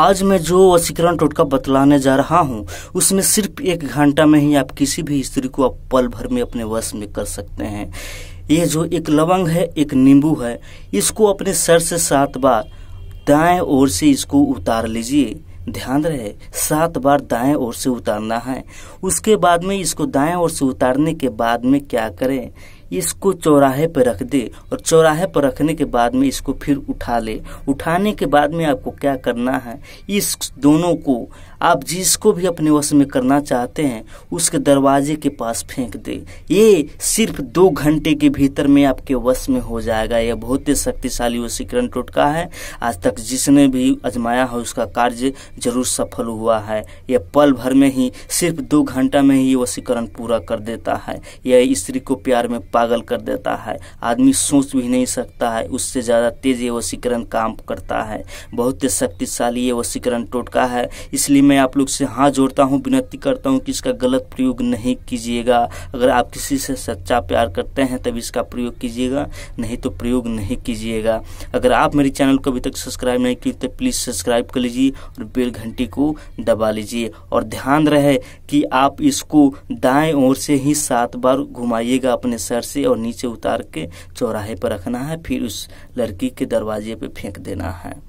आज मैं जो वशीकरण टोटका बतलाने जा रहा हूँ उसमें सिर्फ एक घंटा में ही आप किसी भी स्त्री को आप पल भर में अपने वश में कर सकते हैं ये जो एक लवंग है एक नींबू है इसको अपने सर से सात बार दाएं ओर से इसको उतार लीजिए ध्यान रहे सात बार दाएं ओर से उतारना है उसके बाद में इसको दाएं ओर से उतारने के बाद में क्या करें इसको चौराहे पर रख दे और चौराहे पर रखने के बाद में इसको फिर उठा ले उठाने के बाद में आपको क्या करना है इस दोनों को आप जिसको भी अपने वश में करना चाहते हैं उसके दरवाजे के पास फेंक दे ये सिर्फ दो घंटे के भीतर में आपके वश में हो जाएगा यह बहुत ही शक्तिशाली वशीकरण टोटका है आज तक जिसने भी अजमाया है उसका कार्य जरूर सफल हुआ है यह पल भर में ही सिर्फ दो घंटा में ही वशीकरण पूरा कर देता है यह स्त्री को प्यार में पागल कर देता है आदमी सोच भी नहीं सकता है उससे ज़्यादा तेज ये वसीकरण काम करता है बहुत ही शक्तिशाली ये वसीकरण टोटका है इसलिए मैं आप लोग से हाथ जोड़ता हूँ विनती करता हूँ कि इसका गलत प्रयोग नहीं कीजिएगा अगर आप किसी से सच्चा प्यार करते हैं तब इसका प्रयोग कीजिएगा नहीं तो प्रयोग नहीं कीजिएगा अगर आप मेरे चैनल को अभी तक सब्सक्राइब नहीं किए तो प्लीज़ सब्सक्राइब कर लीजिए और बेल घंटी को दबा लीजिए और ध्यान रहे कि आप इसको दाएं ओर से ही सात बार घुमाइएगा अपने सर से और नीचे उतार के चौराहे पर रखना है फिर उस लड़की के दरवाजे पे फेंक देना है